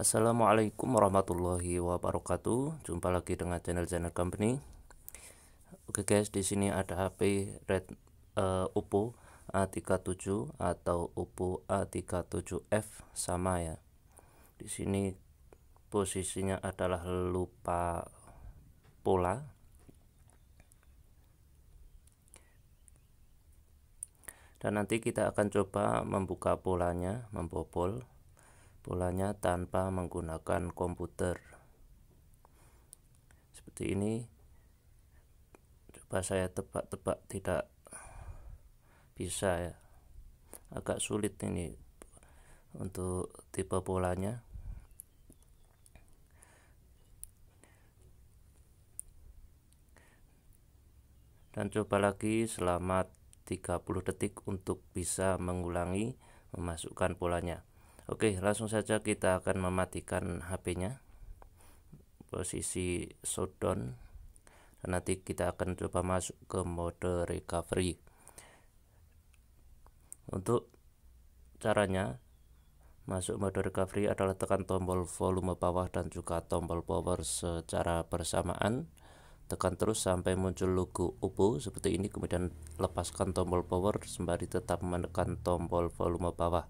Assalamualaikum warahmatullahi wabarakatuh. Jumpa lagi dengan channel channel company. Oke guys, di sini ada HP Red uh, Oppo A37 atau Oppo A37F sama ya. Di sini posisinya adalah lupa pola. Dan nanti kita akan coba membuka polanya, membobol polanya tanpa menggunakan komputer seperti ini coba saya tebak-tebak tidak bisa ya agak sulit ini untuk tipe polanya dan coba lagi selama 30 detik untuk bisa mengulangi memasukkan polanya Oke langsung saja kita akan mematikan HP-nya posisi shutdown nanti kita akan coba masuk ke mode recovery untuk caranya masuk mode recovery adalah tekan tombol volume bawah dan juga tombol power secara bersamaan tekan terus sampai muncul logo Oppo seperti ini kemudian lepaskan tombol power sembari tetap menekan tombol volume bawah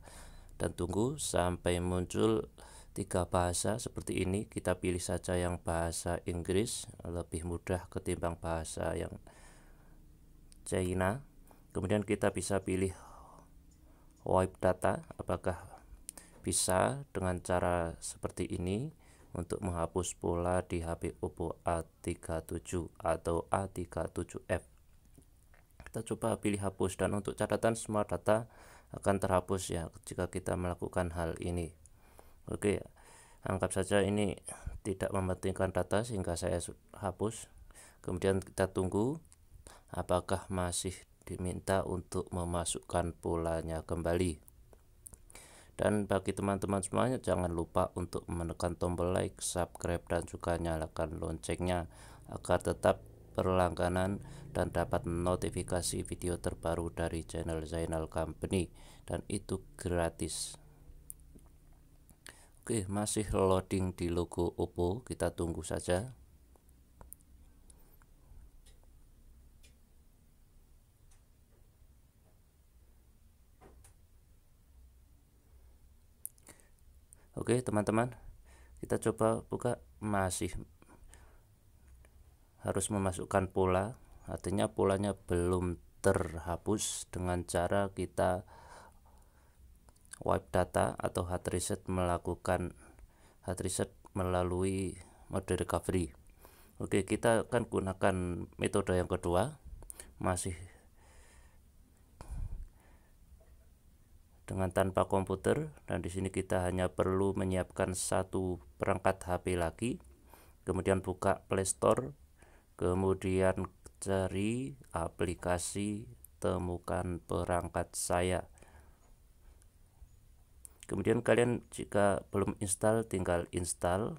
dan tunggu sampai muncul tiga bahasa seperti ini kita pilih saja yang bahasa Inggris lebih mudah ketimbang bahasa yang China kemudian kita bisa pilih wipe data apakah bisa dengan cara seperti ini untuk menghapus pola di HP Oppo A37 atau A37F kita coba pilih hapus dan untuk catatan semua data akan terhapus ya jika kita melakukan hal ini oke anggap saja ini tidak mementingkan data sehingga saya hapus kemudian kita tunggu apakah masih diminta untuk memasukkan polanya kembali dan bagi teman-teman semuanya jangan lupa untuk menekan tombol like, subscribe dan juga nyalakan loncengnya agar tetap berlangganan dan dapat notifikasi video terbaru dari channel Zainal Company dan itu gratis Oke masih loading di logo Oppo kita tunggu saja Oke teman-teman kita coba buka masih harus memasukkan pola artinya polanya belum terhapus dengan cara kita wipe data atau hard reset melakukan hard reset melalui mode recovery Oke kita akan gunakan metode yang kedua masih dengan tanpa komputer dan di sini kita hanya perlu menyiapkan satu perangkat HP lagi kemudian buka Play Store Kemudian cari aplikasi temukan perangkat saya. Kemudian kalian jika belum install tinggal install.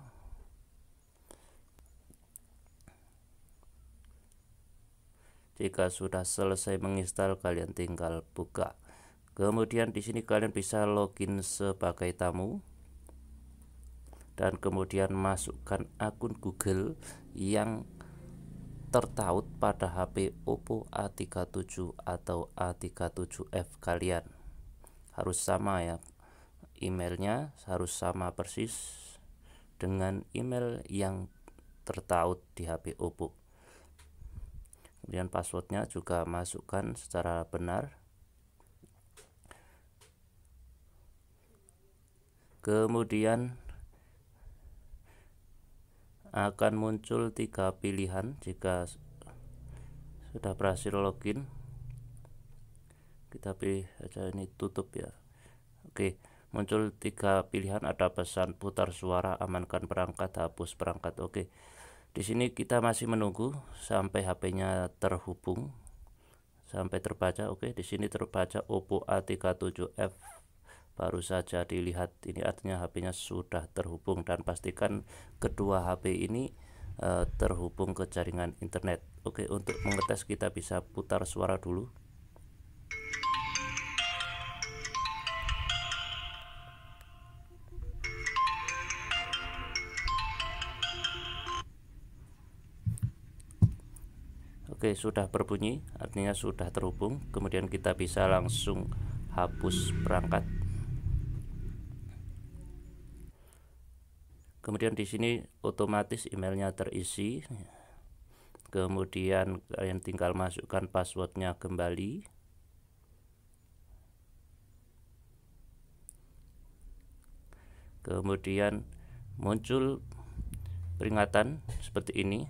Jika sudah selesai menginstal kalian tinggal buka. Kemudian di sini kalian bisa login sebagai tamu dan kemudian masukkan akun Google yang tertaut pada HP Oppo A37 atau A37F kalian harus sama ya emailnya harus sama persis dengan email yang tertaut di HP Oppo kemudian passwordnya juga masukkan secara benar kemudian akan muncul tiga pilihan jika sudah berhasil login kita pilih aja ini tutup ya oke muncul tiga pilihan ada pesan putar suara amankan perangkat hapus perangkat oke di sini kita masih menunggu sampai HP-nya terhubung sampai terbaca oke di sini terbaca Oppo A37F baru saja dilihat ini artinya HP-nya sudah terhubung dan pastikan kedua HP ini uh, terhubung ke jaringan internet Oke untuk mengetes kita bisa putar suara dulu Oke sudah berbunyi artinya sudah terhubung kemudian kita bisa langsung hapus perangkat kemudian di sini otomatis emailnya terisi kemudian kalian tinggal masukkan passwordnya kembali kemudian muncul peringatan seperti ini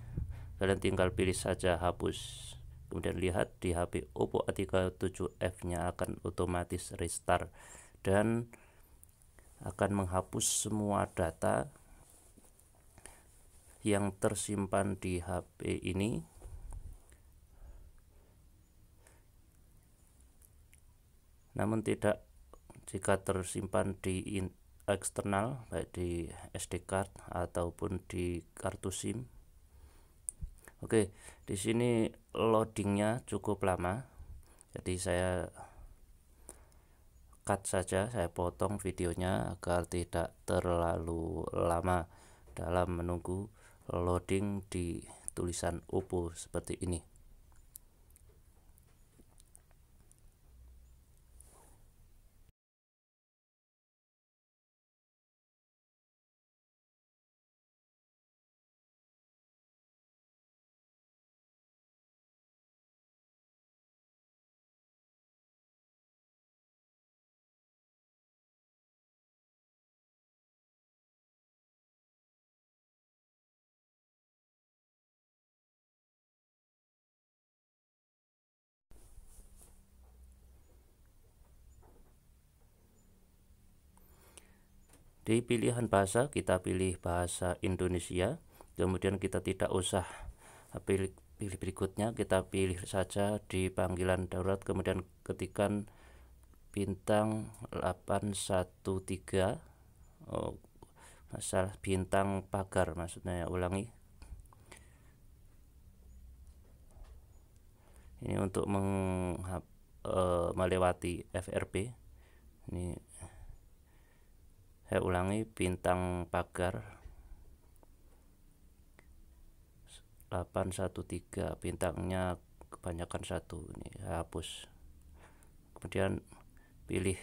kalian tinggal pilih saja hapus kemudian lihat di HP Oppo A37f nya akan otomatis restart dan akan menghapus semua data yang tersimpan di HP ini namun tidak jika tersimpan di eksternal baik di SD card ataupun di kartu SIM. Oke, di sini loadingnya cukup lama. Jadi saya cut saja, saya potong videonya agar tidak terlalu lama dalam menunggu loading di tulisan Oppo seperti ini Di pilihan bahasa kita pilih bahasa Indonesia, kemudian kita tidak usah pilih, pilih berikutnya, kita pilih saja di panggilan darurat kemudian ketikan bintang 813 oh, masalah bintang pagar maksudnya ya ulangi ini untuk meng, uh, eh, melewati FRP ini saya ulangi bintang pagar 813 bintangnya kebanyakan satu ini hapus kemudian pilih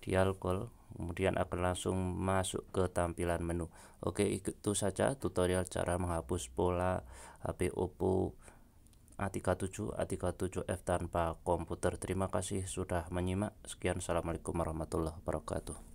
di alkohol kemudian akan langsung masuk ke tampilan menu oke itu saja tutorial cara menghapus pola HP Oppo A37 A37F tanpa komputer. Terima kasih sudah menyimak. Sekian, Assalamualaikum warahmatullahi wabarakatuh.